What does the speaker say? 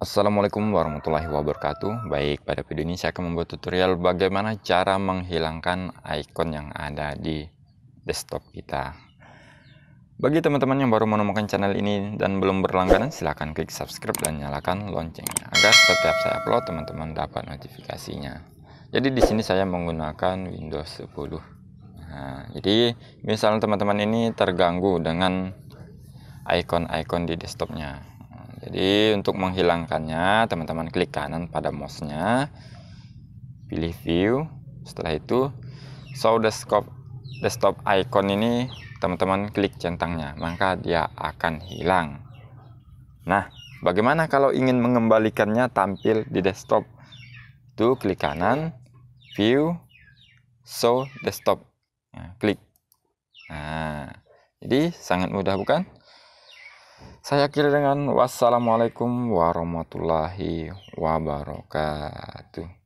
Assalamualaikum warahmatullahi wabarakatuh Baik, pada video ini saya akan membuat tutorial bagaimana cara menghilangkan icon yang ada di desktop kita Bagi teman-teman yang baru menemukan channel ini dan belum berlangganan silahkan klik subscribe dan nyalakan loncengnya Agar setiap saya upload teman-teman dapat notifikasinya Jadi di sini saya menggunakan Windows 10 nah, Jadi misalnya teman-teman ini terganggu dengan icon-icon di desktopnya jadi untuk menghilangkannya, teman-teman klik kanan pada mouse-nya, pilih view, setelah itu show desktop desktop icon ini teman-teman klik centangnya, maka dia akan hilang. Nah, bagaimana kalau ingin mengembalikannya tampil di desktop? Itu klik kanan, view, show desktop. Nah, klik. Nah, jadi sangat mudah bukan? Saya akhiri dengan wassalamualaikum warahmatullahi wabarakatuh.